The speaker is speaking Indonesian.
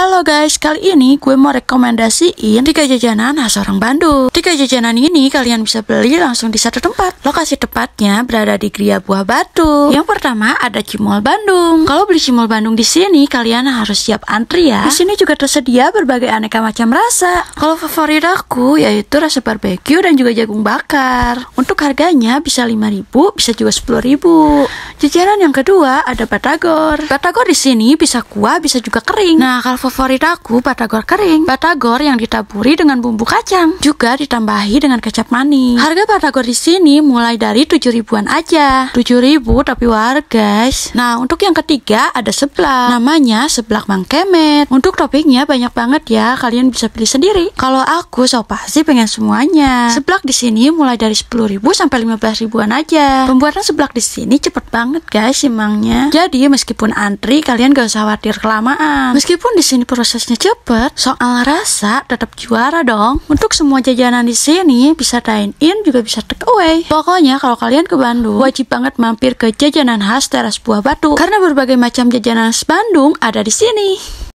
Halo guys, kali ini gue mau rekomendasiin tiga jajanan khas orang Bandung. Tiga jajanan ini kalian bisa beli langsung di satu tempat. Lokasi tepatnya berada di Gria Buah Batu. Yang pertama ada Cimol Bandung. Kalau beli Cimol Bandung di sini, kalian harus siap antri ya. Di sini juga tersedia berbagai aneka macam rasa. Kalau favorit aku yaitu rasa barbeque dan juga jagung bakar. Untuk harganya bisa 5000, bisa juga 10000. Jajanan yang kedua ada batagor. Batagor di sini bisa kuah, bisa juga kering. Nah, kalau favorit aku batagor kering. Batagor yang ditaburi dengan bumbu kacang, juga ditambahi dengan kecap manis. Harga batagor di sini mulai dari 7 ribuan aja. 7 ribu tapi war guys. Nah, untuk yang ketiga ada seblak. Namanya seblak Mang Kemet. Untuk toppingnya banyak banget ya, kalian bisa pilih sendiri. Kalau aku so pasti pengen semuanya. Seblak di sini mulai dari ribu sampai 15 ribuan aja. Pembuatan seblak di sini cepet banget guys emangnya. Jadi meskipun antri kalian gak usah khawatir kelamaan. Meskipun di sini prosesnya cepet. soal rasa tetap juara dong. Untuk semua jajanan di sini bisa dine in juga bisa take away. Pokoknya kalau kalian ke Bandung, wajib banget mampir ke jajanan khas teras buah batu karena berbagai macam jajanan khas Bandung ada di sini.